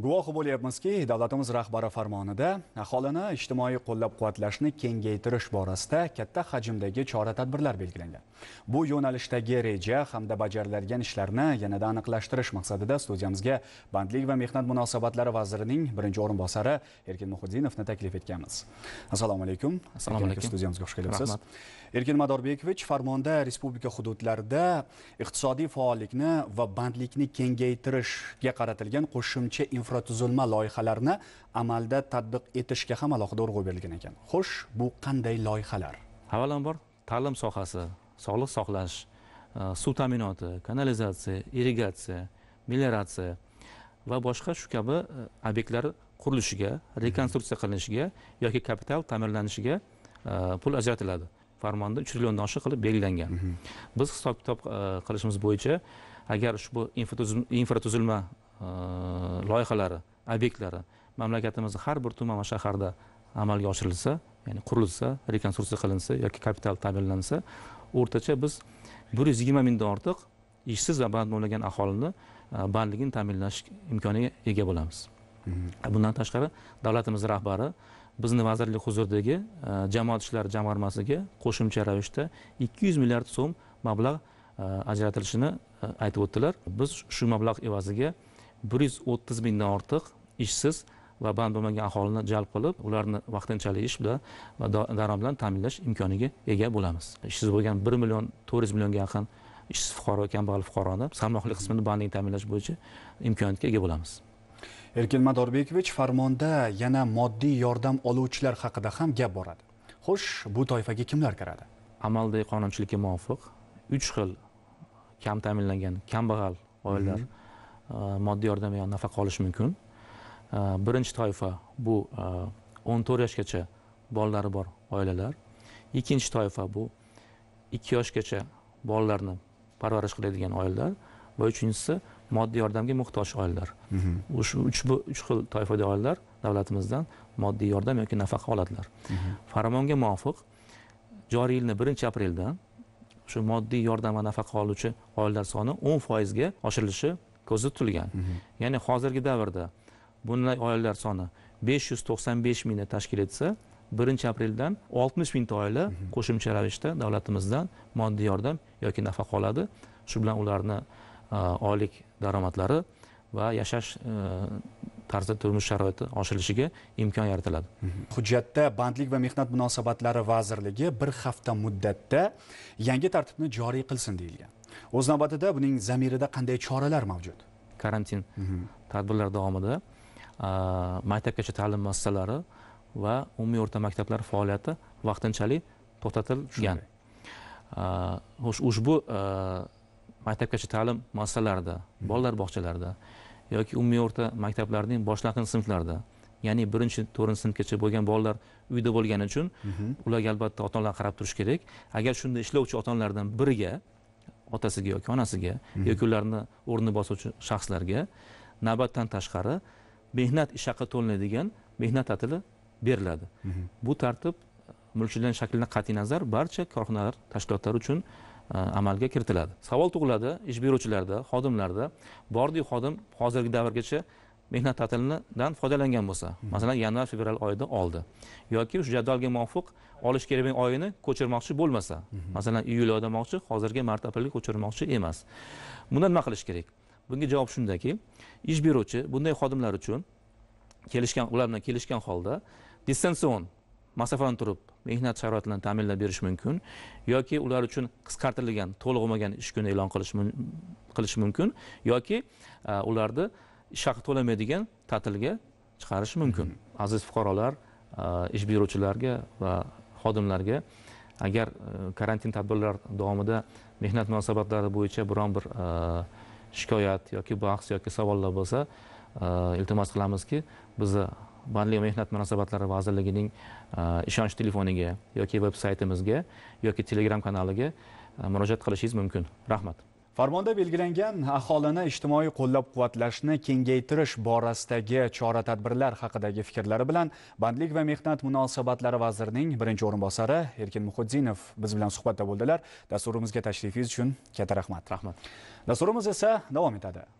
guvohi bo'lyapmizki davlatimiz rahbari farmonida aholini ijtimoiy qo'llab quvvatlashni kengaytirish borasida katta hajmdagi chora tadbirlar belgilangan bu yo'nalishdagi reja hamda bajariladigan ishlarni yanada aniqlashtirish maqsadida studiyamizga bandlik va mehnat munosabatlari vazirining birinchi o'rinbosari erkin Muhiddinovni taklif etganmiz assalomu alaykum assalomu alaykum studiyamizga xush kelibsiz erkin madorbekovich farmonda respublika hududlarida iqtisodiy faollikni va bandlikni kengaytirishga qaratilgan qo'shimcha infratuzilma loyihalarini amalda tadbiq etishga ham alohida urg'u berilgan ekan xo'sh bu qanday loyihalar avvalambor ta'lim sohasi sog'liq saqlash e, suv ta'minoti kanalizatsiya irrigatsiya melioratsiya va boshqa shu kabi e, obyektlar qurilishiga rekonstruksiya qilinishiga yoki kapital ta'mirlanishiga e, pul ajratiladi farmonda uch trilliondan oshiq qilib belgilangan mhm. biz hisob kitob qilishimiz bo'yicha agar ushbu infratuzilma Э, loyihalari obyektlari mamlakatimizni har bir tuman va shaharda amalga oshirilsa ya'ni qurilsa rekonstruksiya qilinsa yoki kapital ta'minlansa o'rtacha biz bir yuz yigirma mingdan ortiq ishsiz va band bo'lmagan aholini e, bandligini ta'minlash imkoniga ega bo'lamiz mhm. bundan tashqari davlatimiz rahbari bizni vazirlik huzuridagi e, jamoat ishlari jamg'armasiga qo'shimcha ravishda ikki yuz milliard so'm mablag' e, ajratilishini aytib o'tdilar biz shu mablag' evaziga bir yuz o'ttiz mingdan ortiq ishsiz va band bo'lmagan aholini jalb qilib ularni vaqtinchalik ish bilan va daromad bilan ta'minlash imkoniga ega bo'lamiz ishsiz bo'lgan bir million to'rt yuz millionga yaqin ishsiz fuqaro kambag'al fuqaroni salmoqli qismini bandlik ta'minlash bo'yicha imkoniyatga ega bo'lamiz erkin madorbekovich farmonda yana moddiy yordam oluvchilar haqida ham gap boradi xo'sh bu toifaga kimlar kiradi amaldagi qonunchilikka muvofiq uch xil kam ta'minlangan kambag'al oilalar Э, moddiy yordam yo nafaqa olish mumkin э, birinchi toifa bu э, o'n to'rt yoshgacha bolalari bor oilalar ikkinchi toifa bu ikki yoshgacha bolalarni parvarish qiladigan oilalar va uchinchisi moddiy yordamga muhtoj oilalar mhm. ushbu uch uch xil toifadagi oilalar davlatimizdan moddiy yordam yoki nafaqa oladilar mhm. farmonga muvofiq joriy yilni birinchi apreldan shu moddiy yordam va nafaqa oluvchi oilalar soni o'n foizga oshirilishi ko'zda tutilgan ya'ni hozirgi davrda bunday oilalar soni besh yuz to'qson besh mingni tashkil etsa birinchi apreldan oltmish mingta oila qo'shimcha ravishda davlatimizdan moddiy yordam yoki nafaqa oladi shu bilan ularni e, oylik daromadlari va yashash e, tarzi turmush sharoiti oshirilishiga imkon yaratiladi hujjatda bandlik va mehnat munosabatlari vazirligi bir hafta muddatda yangi tartibni joriy qilsin deyilgan o'z navbatida buning zamirida qanday choralar mavjud karantin mhm. tadbirlari davomida maktabgacha ta'lim muassasalari va umumiy o'rta maktablar faoliyati vaqtinchalik to'xtatilgan xo'sh ushbu maktabgacha ta'lim muassasalarida mhm. bolalar bog'chalarida yoki umumiy o'rta maktablarning boshlang'ich sinflarida ya'ni birinchi to'rtinchi sinfgacha bo'lgan bolalar uyda bo'lgani uchun mhm. ularga albatta ota onalar qarab turishi kerak agar shunda ishlovchi ota onalardan biriga otasiga yoki onasiga mhm. yoki ularni o'rnini bosuvchi shaxslarga navbatdan tashqari mehnat ish haqi to'lanadigan mehnat ta'tili beriladi mhm. bu tartib e, mulkchilikdan shaklidan qat'iy nazar barcha korxonalar tashkilotlar uchun e, amalga kiritiladi savol tug'iladi ish beruvchilarda xodimlarda bordiyu xodim hozirgi davrgacha mehnat ta'tilidan foydalangan bo'lsa masalan yanvar fevral oyida oldi yoki shu jadvalga muvofiq olish kerak bo'lgan oyini ko'chirmoqchi bo'lmasa masalan iyul oyida olmoqchi hozirgi mart aprelga ko'chirmoqchi emas bunda nima qilish kerak bunga javob shundaki ish beruvchi bunday xodimlar uchun kelishgan ular bilan kelishgan holda distansion masofadan turib mehnat sharoitlarini ta'minlab berish mumkin yoki ular uchun qisqartirilgan bo'lmagan ish kuni e'lon qilish mumkin yoki ularni ish haqi to'lamaydigan ta'tilga chiqarish mumkin mm-hmm. aziz fuqarolar uh, ish beruvchilarga va xodimlarga agar uh, karantin tadbirlari davomida mehnat munosabatlari bo'yicha biron bir uh, shikoyat yoki bahs yoki savollar bo'lsa iltimos qilamizki bizni bandlik va mehnat munosabatlari vazirligining ishonch telefoniga yoki veb saytimizga yoki telegram kanaliga murojaat qilishingiz mumkin rahmat Farmonda belgilangan aholini ijtimoiy qo'llab-quvvatlashni kengaytirish borasidagi chora-tadbirlar haqidagi fikrlari bilan Bandlik va mehnat munosabatlari vazirining birinchi o'rinbosari Erkin Muhiddinov biz bilan suhbatda bo'ldilar. Dasturimizga tashrifingiz uchun katta rahmat. Rahmat. Dasturimiz esa davom etadi.